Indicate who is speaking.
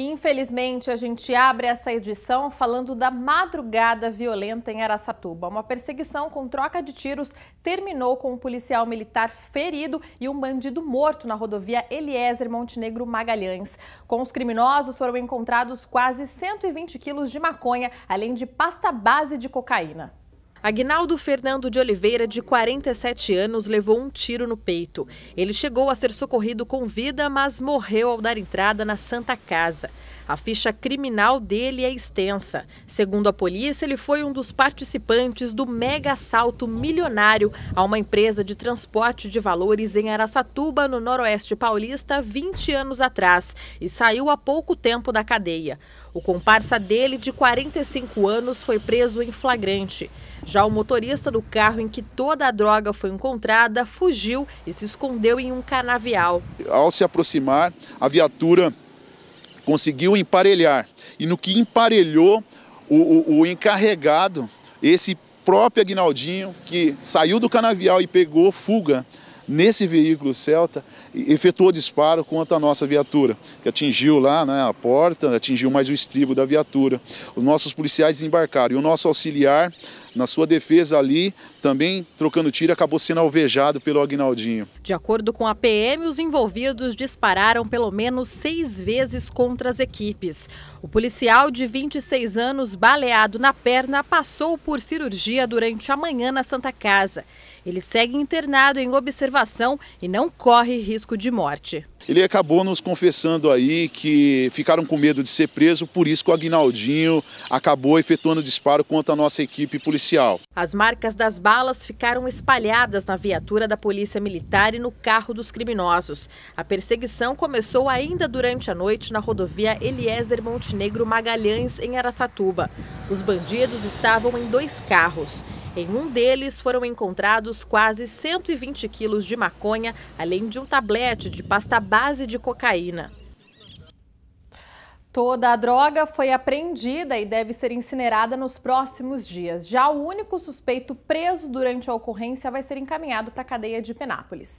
Speaker 1: E infelizmente a gente abre essa edição falando da madrugada violenta em Araçatuba. Uma perseguição com troca de tiros terminou com um policial militar ferido e um bandido morto na rodovia Eliezer Montenegro Magalhães. Com os criminosos foram encontrados quase 120 quilos de maconha, além de pasta base de cocaína. Agnaldo Fernando de Oliveira, de 47 anos, levou um tiro no peito. Ele chegou a ser socorrido com vida, mas morreu ao dar entrada na Santa Casa. A ficha criminal dele é extensa. Segundo a polícia, ele foi um dos participantes do mega assalto milionário a uma empresa de transporte de valores em Araçatuba, no Noroeste Paulista, 20 anos atrás, e saiu há pouco tempo da cadeia. O comparsa dele, de 45 anos, foi preso em flagrante. Já o motorista do carro em que toda a droga foi encontrada fugiu e se escondeu em um canavial.
Speaker 2: Ao se aproximar, a viatura conseguiu emparelhar. E no que emparelhou, o, o, o encarregado, esse próprio Agnaldinho, que saiu do canavial e pegou fuga nesse veículo Celta, efetuou disparo contra a nossa viatura, que atingiu lá né, a porta, atingiu mais o estribo da viatura. Os nossos policiais desembarcaram e o nosso auxiliar na sua defesa ali, também trocando tiro, acabou sendo alvejado pelo Agnaldinho.
Speaker 1: De acordo com a PM, os envolvidos dispararam pelo menos seis vezes contra as equipes. O policial de 26 anos, baleado na perna, passou por cirurgia durante a manhã na Santa Casa. Ele segue internado em observação e não corre risco de morte.
Speaker 2: Ele acabou nos confessando aí que ficaram com medo de ser preso, por isso que o Agnaldinho acabou efetuando disparo contra a nossa equipe policial.
Speaker 1: As marcas das balas ficaram espalhadas na viatura da Polícia Militar e no carro dos criminosos. A perseguição começou ainda durante a noite na rodovia Eliezer Montenegro Magalhães, em Araçatuba. Os bandidos estavam em dois carros. Em um deles foram encontrados quase 120 quilos de maconha, além de um tablete de pasta base de cocaína. Toda a droga foi apreendida e deve ser incinerada nos próximos dias. Já o único suspeito preso durante a ocorrência vai ser encaminhado para a cadeia de Penápolis.